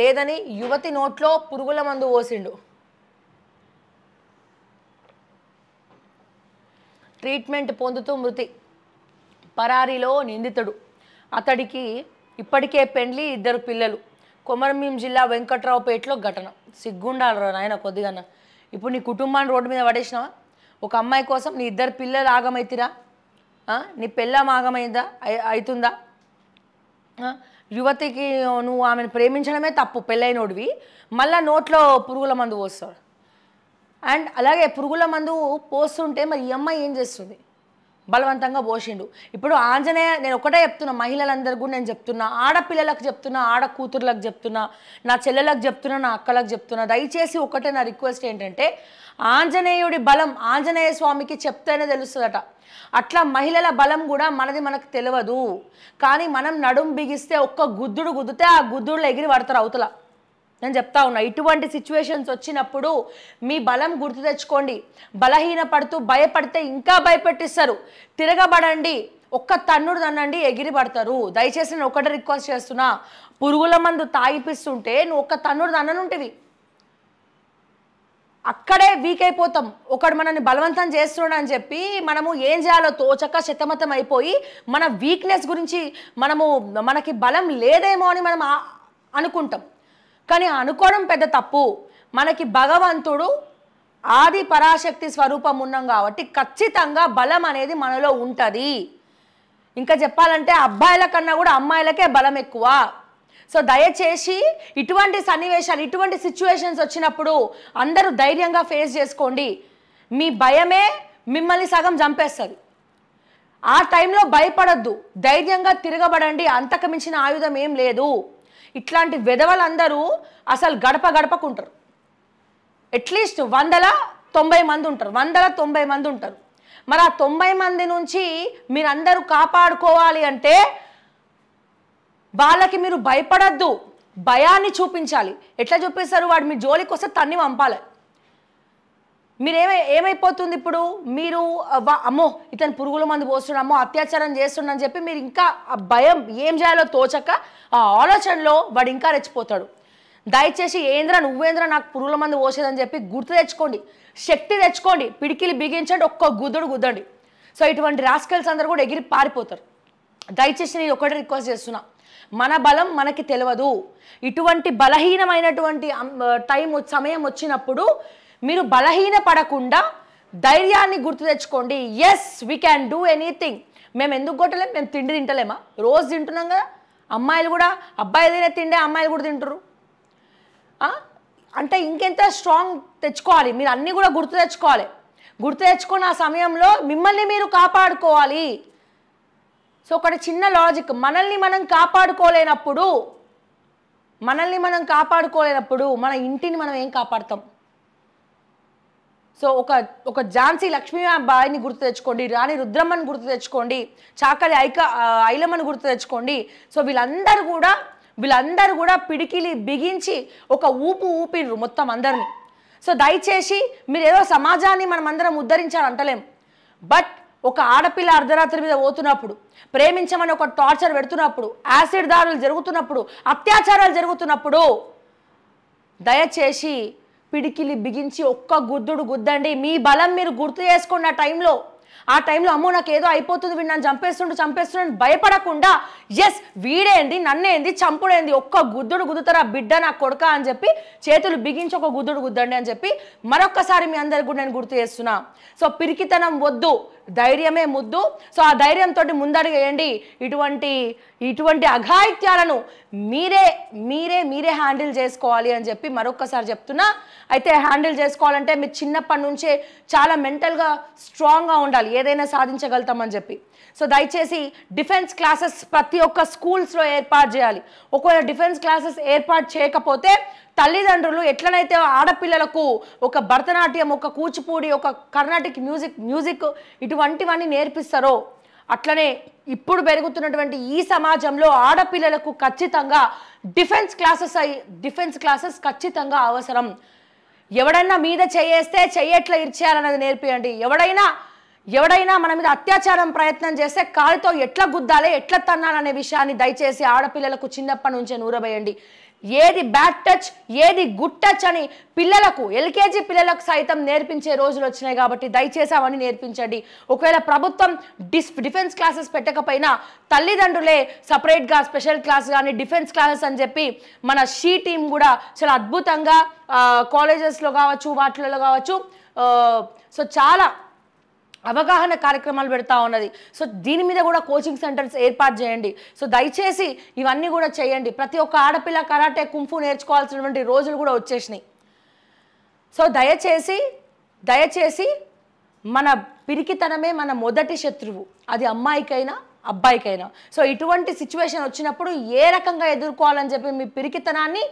లేదని యువతి నోట్లో పురుగుల మందు పోసిండు ట్రీట్మెంట్ పొందుతూ మృతి పరారీలో నిందితుడు అతడికి ఇప్పటికే పెండ్లి ఇద్దరు పిల్లలు కొమరంభీం జిల్లా వెంకట్రావుపేటలో ఘటన సిగ్గుండాలరా నాయన కొద్దిగా ఇప్పుడు నీ కుటుంబాన్ని రోడ్డు మీద పడేసినావా ఒక అమ్మాయి కోసం నీ ఇద్దరు పిల్లలు ఆగమైతిరా నీ పెళ్ళం ఆగమైందా అవుతుందా యువతికి నువ్వు ఆమెను ప్రేమించడమే తప్పు పెళ్ళైనోడివి మళ్ళీ నోట్లో పురుగుల మందు పోస్తాడు అండ్ అలాగే పురుగుల మందు పోస్తుంటే మరి ఈ అమ్మాయి ఏం చేస్తుంది బలవంతంగా పోషిండు ఇప్పుడు ఆంజనేయ నేను ఒకటే చెప్తున్నా మహిళలందరికీ కూడా నేను చెప్తున్నా ఆడపిల్లలకు చెప్తున్నా ఆడ కూతుర్లకు చెప్తున్నా నా చెల్లెలకు చెప్తున్నా నా అక్కలకు చెప్తున్నా దయచేసి ఒకటే నా రిక్వెస్ట్ ఏంటంటే ఆంజనేయుడి బలం ఆంజనేయ స్వామికి చెప్తేనే తెలుస్తుందట అట్లా మహిళల బలం కూడా మనది మనకు తెలియదు కానీ మనం నడుం బిగిస్తే ఒక్క గుద్దుడు గుద్దితే ఆ గుద్దుడులో ఎగిరి పడతారు అవతల నేను చెప్తా ఉన్నా ఇటువంటి సిచ్యువేషన్స్ వచ్చినప్పుడు మీ బలం గుర్తు తెచ్చుకోండి బలహీన పడుతూ భయపడితే ఇంకా భయపెట్టిస్తారు తిరగబడండి ఒక్క తన్నుడు తన్నండి ఎగిరి పడతారు దయచేసి నేను ఒకటి రిక్వెస్ట్ చేస్తున్నా పురుగుల మందు తాగిపిస్తుంటే నువ్వు ఒక్క తన్నుడు తన్ననుంటివి అక్కడే వీక్ అయిపోతాం ఒకడు మనల్ని బలవంతం చేస్తున్నాడు అని చెప్పి మనము ఏం చేయాలో తోచక శతమతం అయిపోయి మన వీక్నెస్ గురించి మనము మనకి బలం లేదేమో అని మనం అనుకుంటాం కానీ అనుకోవడం పెద్ద తప్పు మనకి భగవంతుడు ఆది పరాశక్తి స్వరూపం ఉన్నాం కాబట్టి ఖచ్చితంగా బలం అనేది మనలో ఉంటుంది ఇంకా చెప్పాలంటే అబ్బాయిల కన్నా కూడా అమ్మాయిలకే బలం ఎక్కువ సో దయచేసి ఇటువంటి సన్నివేశాలు ఇటువంటి సిచ్యువేషన్స్ వచ్చినప్పుడు అందరూ ధైర్యంగా ఫేస్ చేసుకోండి మీ భయమే మిమ్మల్ని సగం చంపేస్తుంది ఆ టైంలో భయపడద్దు ధైర్యంగా తిరగబడండి అంతకు మించిన ఆయుధం ఏం లేదు ఇట్లాంటి వెధవలందరూ అసలు గడప గడపకుంటారు అట్లీస్ట్ వందల తొంభై మంది ఉంటారు వందల తొంభై మంది ఉంటారు మరి ఆ తొంభై మంది నుంచి మీరందరూ కాపాడుకోవాలి అంటే వాళ్ళకి మీరు భయపడద్దు భయాన్ని చూపించాలి ఎట్లా చూపిస్తారు వాడు మీ జోలికి వస్తే తన్ని పంపాలి ఏమై ఏమైపోతుంది ఇప్పుడు మీరు అమ్మో ఇతను పురుగుల మందు పోస్తున్నామో అత్యాచారం చేస్తుండని చెప్పి మీరు ఇంకా ఆ భయం ఏం చేయాలో తోచక ఆ ఆలోచనలో వాడు ఇంకా రెచ్చిపోతాడు దయచేసి ఏంద్ర నువ్వేంద్ర నాకు పురుగుల మందు పోసేదని చెప్పి గుర్తు తెచ్చుకోండి శక్తి తెచ్చుకోండి పిడికిలు బిగించండి ఒక్క గుద్దుడు గుద్దండి సో ఇటువంటి రాస్కల్స్ అందరూ కూడా ఎగిరి పారిపోతారు దయచేసి నేను ఒకటి రిక్వెస్ట్ చేస్తున్నా మన బలం మనకి తెలియదు ఇటువంటి బలహీనమైనటువంటి టైం సమయం వచ్చినప్పుడు మీరు బలహీన పడకుండా ధైర్యాన్ని గుర్తు తెచ్చుకోండి yes we can do anything మేము ఎందుకు కొట్టలేము మేము తిండి తింటలేమా రోజు తింటున్నాం కదా అమ్మాయిలు కూడా అబ్బాయి తినే తిండే అమ్మాయిలు కూడా తింటారు అంటే ఇంకెంత స్ట్రాంగ్ తెచ్చుకోవాలి మీరు అన్నీ కూడా గుర్తు తెచ్చుకోవాలి గుర్తు తెచ్చుకున్న ఆ సమయంలో మిమ్మల్ని మీరు కాపాడుకోవాలి సో ఒకటి చిన్న లాజిక్ మనల్ని మనం కాపాడుకోలేనప్పుడు మనల్ని మనం కాపాడుకోలేనప్పుడు మన ఇంటిని మనం ఏం కాపాడతాం సో ఒక ఒక ఝాన్సీ లక్ష్మీబాయిని గుర్తు తెచ్చుకోండి రాణి రుద్రమ్మని గుర్తు తెచ్చుకోండి చాకలి ఐక ఐలమ్మని గుర్తు తెచ్చుకోండి సో వీళ్ళందరూ కూడా వీళ్ళందరూ కూడా పిడికిలి బిగించి ఒక ఊపు ఊపిర్రు మొత్తం అందరిని సో దయచేసి మీరు ఏదో సమాజాన్ని మనం అందరం ఉద్ధరించాలి అంటలేం బట్ ఒక ఆడపిల్ల అర్ధరాత్రి మీద పోతున్నప్పుడు ప్రేమించమని ఒక టార్చర్ పెడుతున్నప్పుడు యాసిడ్ దారులు జరుగుతున్నప్పుడు అత్యాచారాలు జరుగుతున్నప్పుడు దయచేసి పిడికిలి బిగించి ఒక్క గుద్దుడు గుద్దండి మీ బలం మీరు గుర్తు చేసుకున్న టైంలో ఆ టైంలో అమ్మో నాకు ఏదో అయిపోతుంది వీడు నన్ను చంపేస్తుండు చంపేస్తుండని భయపడకుండా ఎస్ వీడేంది నన్నేంది చంపుడేంది ఒక్క గుద్దుడు గుద్దుతారా బిడ్డ నా కొడుక అని చెప్పి చేతులు బిగించి ఒక గుద్దుడు గుద్దండి అని చెప్పి మరొక్కసారి మీ అందరికి కూడా నేను గుర్తు చేస్తున్నా సో పిరికితనం వద్దు ధైర్యమే ముద్దు సో ఆ ధైర్యంతో ముందడుగేయండి ఇటువంటి ఇటువంటి అఘాయిత్యాలను మీరే మీరే మీరే హ్యాండిల్ చేసుకోవాలి అని చెప్పి మరొక్కసారి చెప్తున్నా అయితే హ్యాండిల్ చేసుకోవాలంటే మీరు చిన్నప్పటి నుంచే చాలా మెంటల్గా స్ట్రాంగ్గా ఉండాలి సాధించాలి ఏదైనా సాధించగలుగుతామని చెప్పి సో దయచేసి డిఫెన్స్ క్లాసెస్ ప్రతి ఒక్క స్కూల్స్లో ఏర్పాటు చేయాలి ఒకవేళ డిఫెన్స్ క్లాసెస్ ఏర్పాటు చేయకపోతే తల్లిదండ్రులు ఎట్లనైతే ఆడపిల్లలకు ఒక భరతనాట్యం ఒక కూచిపూడి ఒక కర్ణాటిక్ మ్యూజిక్ మ్యూజిక్ ఇటువంటివన్నీ నేర్పిస్తారో అట్లనే ఇప్పుడు పెరుగుతున్నటువంటి ఈ సమాజంలో ఆడపిల్లలకు ఖచ్చితంగా డిఫెన్స్ క్లాసెస్ అయ్యి డిఫెన్స్ క్లాసెస్ ఖచ్చితంగా అవసరం ఎవడన్నా మీద చేయేస్తే చెయ్యట్లా ఇచ్చేయాలన్నది నేర్పియండి ఎవడైనా ఎవడైనా మన మీద అత్యాచారం ప్రయత్నం చేస్తే కాలుతో ఎట్లా గుద్దాలి ఎట్లా తన్నాలనే విషయాన్ని దయచేసి ఆడపిల్లలకు చిన్నప్పటి నుంచే నూరబేయండి ఏది బ్యాడ్ టచ్ ఏది గుడ్ టచ్ అని పిల్లలకు ఎల్కేజీ పిల్లలకు సైతం నేర్పించే రోజులు వచ్చినాయి కాబట్టి దయచేసి అవన్నీ నేర్పించండి ఒకవేళ ప్రభుత్వం డిస్ డిఫెన్స్ క్లాసెస్ పెట్టకపోయినా తల్లిదండ్రులే సపరేట్గా స్పెషల్ క్లాస్ కానీ డిఫెన్స్ క్లాసెస్ అని చెప్పి మన షీ టీం కూడా చాలా అద్భుతంగా కాలేజెస్లో కావచ్చు వాటిలలో కావచ్చు సో చాలా అవగాహన కార్యక్రమాలు పెడతా ఉన్నది సో దీని మీద కూడా కోచింగ్ సెంటర్స్ ఏర్పాటు చేయండి సో దయచేసి ఇవన్నీ కూడా చేయండి ప్రతి ఒక్క ఆడపిల్ల కరాటే కుంఫు నేర్చుకోవాల్సినటువంటి రోజులు కూడా వచ్చేసినాయి సో దయచేసి దయచేసి మన పిరికితనమే మన మొదటి శత్రువు అది అమ్మాయికైనా అబ్బాయికైనా సో ఇటువంటి సిచ్యువేషన్ వచ్చినప్పుడు ఏ రకంగా ఎదుర్కోవాలని చెప్పి మీ పిరికితనాన్ని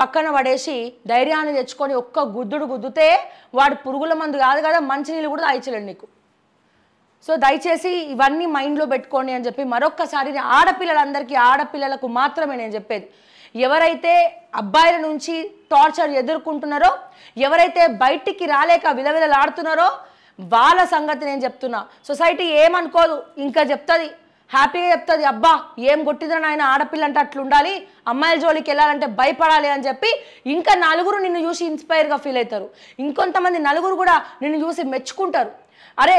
పక్కన పడేసి ధైర్యాన్ని తెచ్చుకొని ఒక్క గుద్దుడు గుద్దుతే వాడు పురుగుల మందు కాదు కదా మంచినీళ్ళు కూడా దాయించలేండి నీకు సో దయచేసి ఇవన్నీ మైండ్లో పెట్టుకోండి అని చెప్పి మరొక్కసారి ఆడపిల్లలందరికీ ఆడపిల్లలకు మాత్రమే నేను చెప్పేది ఎవరైతే అబ్బాయిల నుంచి టార్చర్ ఎదుర్కొంటున్నారో ఎవరైతే బయటికి రాలేక విలవిలలాడుతున్నారో వాళ్ళ సంగతి నేను చెప్తున్నా సొసైటీ ఏమనుకోదు ఇంకా చెప్తుంది హ్యాపీగా చెప్తుంది అబ్బా ఏం కొట్టిందని ఆయన ఆడపిల్ల అంటే అట్లా ఉండాలి అమ్మాయిల జోలికి వెళ్ళాలంటే భయపడాలి అని చెప్పి ఇంకా నలుగురు నిన్ను చూసి ఇన్స్పైర్గా ఫీల్ అవుతారు ఇంకొంతమంది నలుగురు కూడా నిన్ను చూసి మెచ్చుకుంటారు అరే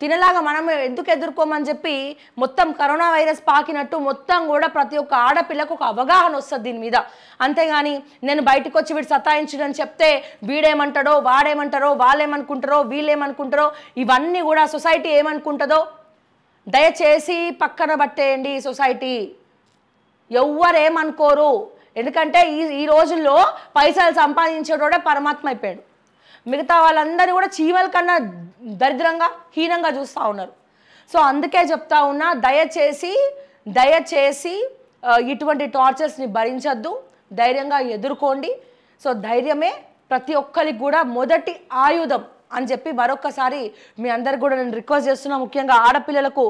తినలాగా మనం ఎందుకు ఎదుర్కోమని చెప్పి మొత్తం కరోనా వైరస్ పాకినట్టు మొత్తం కూడా ప్రతి ఒక్క ఆడపిల్లకు ఒక అవగాహన వస్తుంది దీని మీద అంతేగాని నేను బయటకు వచ్చి వీడు సతాయించుడని చెప్తే వీడేమంటాడో వాడేమంటారో వాళ్ళేమనుకుంటారో వీళ్ళేమనుకుంటారో ఇవన్నీ కూడా సొసైటీ ఏమనుకుంటుందో దయచేసి పక్కన పట్టేయండి సొసైటీ ఎవ్వరేమనుకోరు ఎందుకంటే ఈ ఈ రోజుల్లో పైసలు సంపాదించేటోడే పరమాత్మ అయిపోయాడు మిగతా వాళ్ళందరూ కూడా చీమల కన్నా దరిద్రంగా హీనంగా చూస్తూ ఉన్నారు సో అందుకే చెప్తా ఉన్నా దయచేసి దయచేసి ఇటువంటి టార్చర్స్ని భరించద్దు ధైర్యంగా ఎదుర్కోండి సో ధైర్యమే ప్రతి ఒక్కరికి కూడా మొదటి ఆయుధం అని చెప్పి మరొక్కసారి మీ అందరికి కూడా నేను రిక్వెస్ట్ చేస్తున్నా ముఖ్యంగా ఆడపిల్లలకు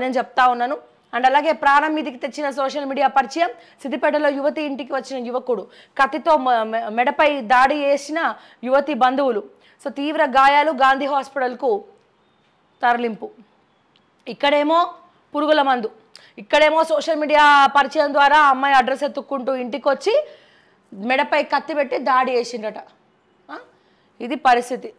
నేను చెప్తా ఉన్నాను అండ్ అలాగే ప్రాణం మీదికి తెచ్చిన సోషల్ మీడియా పరిచయం సిద్దిపేటలో యువతి ఇంటికి వచ్చిన యువకుడు కత్తితో మెడపై దాడి చేసిన యువతి బంధువులు సో తీవ్ర గాయాలు గాంధీ హాస్పిటల్కు తరలింపు ఇక్కడేమో పురుగుల మందు ఇక్కడేమో సోషల్ మీడియా పరిచయం ద్వారా అమ్మాయి అడ్రస్ ఎత్తుక్కుంటూ ఇంటికి వచ్చి మెడపై కత్తి పెట్టి దాడి చేసిండట ఇది పరిస్థితి